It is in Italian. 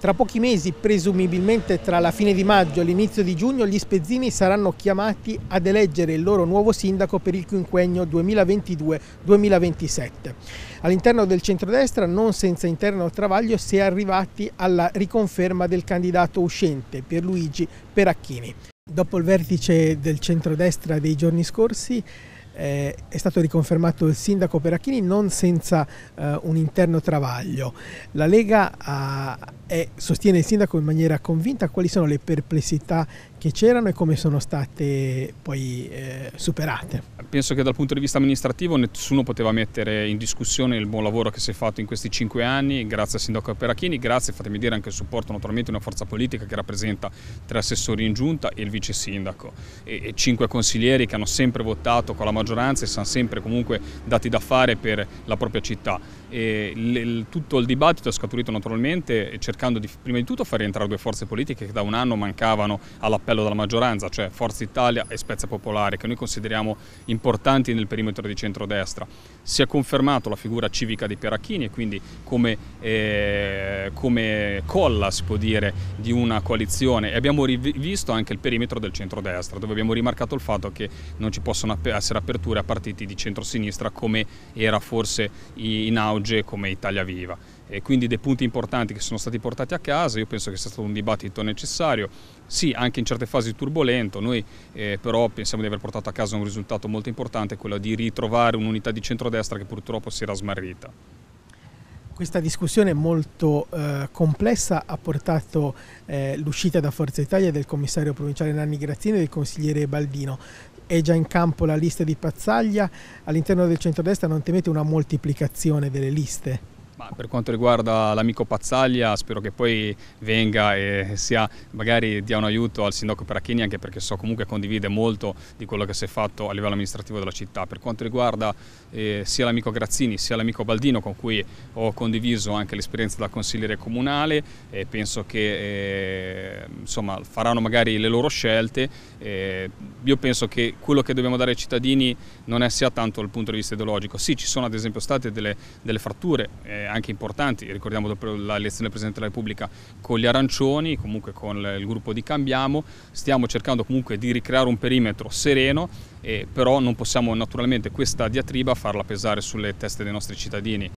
Tra pochi mesi, presumibilmente tra la fine di maggio e l'inizio di giugno, gli spezzini saranno chiamati ad eleggere il loro nuovo sindaco per il quinquennio 2022-2027. All'interno del centrodestra, non senza interno travaglio, si è arrivati alla riconferma del candidato uscente, Pierluigi Peracchini. Dopo il vertice del centrodestra dei giorni scorsi, eh, è stato riconfermato il sindaco Peracchini non senza eh, un interno travaglio. La Lega ha, ah, è, sostiene il sindaco in maniera convinta, quali sono le perplessità che c'erano e come sono state poi eh, superate. Penso che dal punto di vista amministrativo nessuno poteva mettere in discussione il buon lavoro che si è fatto in questi cinque anni, grazie al sindaco Perachini, grazie, fatemi dire, anche al supporto naturalmente di una forza politica che rappresenta tre assessori in giunta e il vice sindaco e, e cinque consiglieri che hanno sempre votato con la maggioranza e sono sempre comunque dati da fare per la propria città e l- tutto il dibattito è scaturito naturalmente cercando di prima di tutto far rientrare due forze politiche che da un anno mancavano all'appello della maggioranza, cioè Forza Italia e Spezia Popolare, che noi consideriamo importanti nel perimetro di centrodestra. Si è confermato la figura civica di Pieracchini e quindi come, eh, come colla, si può dire, di una coalizione e abbiamo rivisto anche il perimetro del centrodestra, dove abbiamo rimarcato il fatto che non ci possono essere aperture a partiti di centrosinistra come era forse in auge auge come Italia Viva. E quindi dei punti importanti che sono stati portati a casa, io penso che sia stato un dibattito necessario, sì anche in certe fasi turbolento, noi eh, però pensiamo di aver portato a casa un risultato molto importante, quello di ritrovare un'unità di centrodestra che purtroppo si era smarrita. Questa discussione molto eh, complessa ha portato eh, l'uscita da Forza Italia del commissario provinciale Nanni Grazzini e del consigliere Baldino. È già in campo la lista di Pazzaglia, all'interno del centrodestra non temete una moltiplicazione delle liste? Ma per quanto riguarda l'amico Pazzaglia spero che poi venga e sia, magari dia un aiuto al sindaco Perachini anche perché so comunque condivide molto di quello che si è fatto a livello amministrativo della città. Per quanto riguarda eh, sia l'amico Grazzini sia l'amico Baldino con cui ho condiviso anche l'esperienza da consigliere comunale eh, penso che eh, insomma, faranno magari le loro scelte. Eh, io penso che quello che dobbiamo dare ai cittadini non è sia tanto dal punto di vista ideologico. Sì ci sono ad esempio state delle, delle fratture eh, anche importanti, ricordiamo dopo l'elezione del Presidente della Repubblica con gli arancioni, comunque con il gruppo di Cambiamo, stiamo cercando comunque di ricreare un perimetro sereno, eh, però non possiamo naturalmente questa diatriba farla pesare sulle teste dei nostri cittadini.